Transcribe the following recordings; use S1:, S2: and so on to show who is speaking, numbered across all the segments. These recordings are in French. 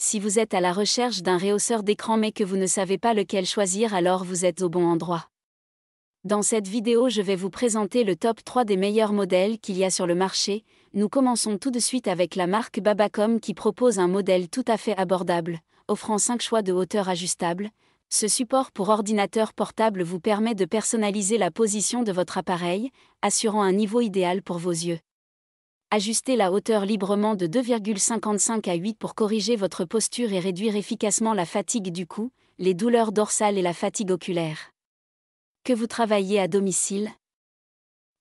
S1: Si vous êtes à la recherche d'un réhausseur d'écran mais que vous ne savez pas lequel choisir alors vous êtes au bon endroit. Dans cette vidéo je vais vous présenter le top 3 des meilleurs modèles qu'il y a sur le marché, nous commençons tout de suite avec la marque Babacom qui propose un modèle tout à fait abordable, offrant 5 choix de hauteur ajustable. Ce support pour ordinateur portable vous permet de personnaliser la position de votre appareil, assurant un niveau idéal pour vos yeux ajustez la hauteur librement de 2,55 à 8 pour corriger votre posture et réduire efficacement la fatigue du cou, les douleurs dorsales et la fatigue oculaire. Que vous travaillez à domicile,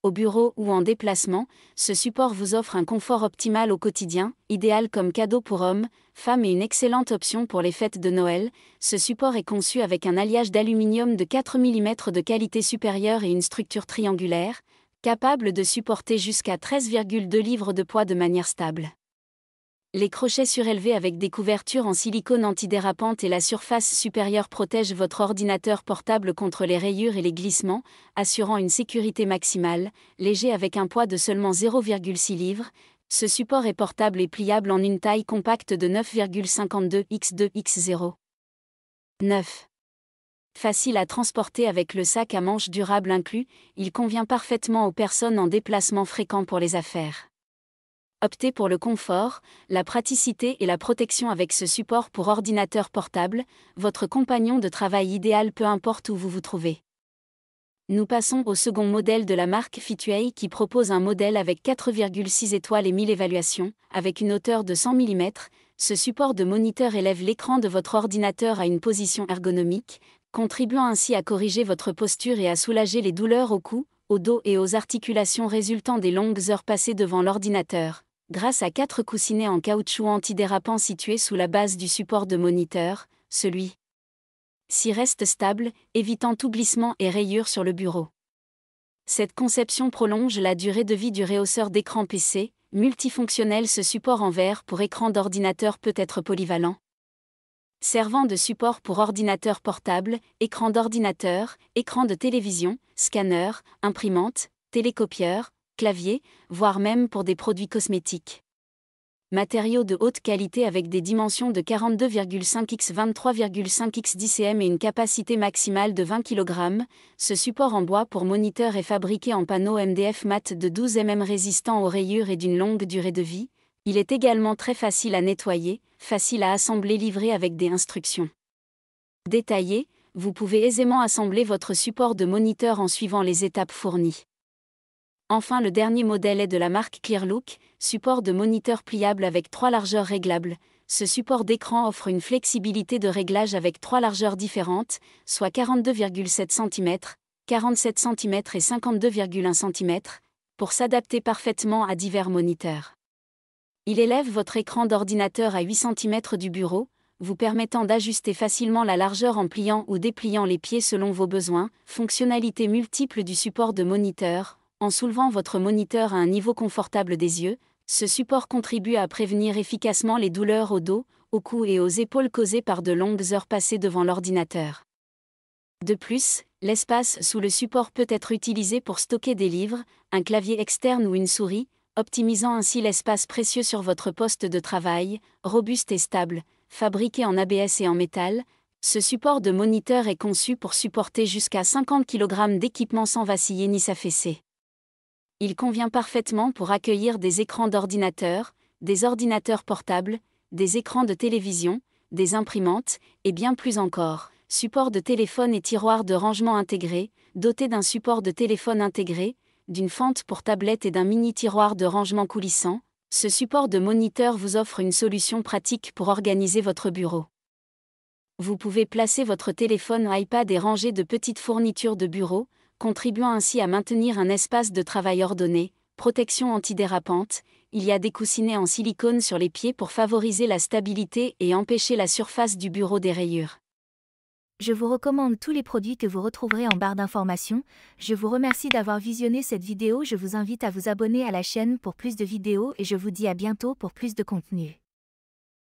S1: au bureau ou en déplacement, ce support vous offre un confort optimal au quotidien, idéal comme cadeau pour hommes, femmes et une excellente option pour les fêtes de Noël. Ce support est conçu avec un alliage d'aluminium de 4 mm de qualité supérieure et une structure triangulaire, capable de supporter jusqu'à 13,2 livres de poids de manière stable. Les crochets surélevés avec des couvertures en silicone antidérapante et la surface supérieure protègent votre ordinateur portable contre les rayures et les glissements, assurant une sécurité maximale, léger avec un poids de seulement 0,6 livres. Ce support est portable et pliable en une taille compacte de 9,52 x 2 x 0. 9 facile à transporter avec le sac à manches durable inclus, il convient parfaitement aux personnes en déplacement fréquent pour les affaires. Optez pour le confort, la praticité et la protection avec ce support pour ordinateur portable, votre compagnon de travail idéal peu importe où vous vous trouvez. Nous passons au second modèle de la marque Fituay qui propose un modèle avec 4,6 étoiles et 1000 évaluations, avec une hauteur de 100 mm. Ce support de moniteur élève l'écran de votre ordinateur à une position ergonomique, contribuant ainsi à corriger votre posture et à soulager les douleurs au cou, au dos et aux articulations résultant des longues heures passées devant l'ordinateur. Grâce à quatre coussinets en caoutchouc antidérapant situés sous la base du support de moniteur, celui ci reste stable, évitant tout glissement et rayures sur le bureau. Cette conception prolonge la durée de vie du réhausseur d'écran PC, multifonctionnel ce support en verre pour écran d'ordinateur peut être polyvalent, servant de support pour ordinateur portable, écran d'ordinateur, écran de télévision, scanner, imprimante, télécopieur, clavier, voire même pour des produits cosmétiques. Matériaux de haute qualité avec des dimensions de 42,5 x 23,5 x 10 cm et une capacité maximale de 20 kg, ce support en bois pour moniteur est fabriqué en panneau MDF mat de 12 mm résistant aux rayures et d'une longue durée de vie, il est également très facile à nettoyer, facile à assembler livré avec des instructions. Détaillé, vous pouvez aisément assembler votre support de moniteur en suivant les étapes fournies. Enfin, le dernier modèle est de la marque Clearlook, support de moniteur pliable avec trois largeurs réglables. Ce support d'écran offre une flexibilité de réglage avec trois largeurs différentes, soit 42,7 cm, 47 cm et 52,1 cm, pour s'adapter parfaitement à divers moniteurs. Il élève votre écran d'ordinateur à 8 cm du bureau, vous permettant d'ajuster facilement la largeur en pliant ou dépliant les pieds selon vos besoins, fonctionnalité multiple du support de moniteur. En soulevant votre moniteur à un niveau confortable des yeux, ce support contribue à prévenir efficacement les douleurs au dos, au cou et aux épaules causées par de longues heures passées devant l'ordinateur. De plus, l'espace sous le support peut être utilisé pour stocker des livres, un clavier externe ou une souris, optimisant ainsi l'espace précieux sur votre poste de travail, robuste et stable, fabriqué en ABS et en métal, ce support de moniteur est conçu pour supporter jusqu'à 50 kg d'équipement sans vaciller ni s'affaisser. Il convient parfaitement pour accueillir des écrans d'ordinateur, des ordinateurs portables, des écrans de télévision, des imprimantes, et bien plus encore, support de téléphone et tiroir de rangement intégré, doté d'un support de téléphone intégré, d'une fente pour tablette et d'un mini tiroir de rangement coulissant, ce support de moniteur vous offre une solution pratique pour organiser votre bureau. Vous pouvez placer votre téléphone iPad et ranger de petites fournitures de bureau, contribuant ainsi à maintenir un espace de travail ordonné, protection antidérapante, il y a des coussinets en silicone sur les pieds pour favoriser la stabilité et empêcher la surface du bureau des rayures. Je vous recommande tous les produits que vous retrouverez en barre d'information. Je vous remercie d'avoir visionné cette vidéo. Je vous invite à vous abonner à la chaîne pour plus de vidéos et je vous dis à bientôt pour plus de contenu.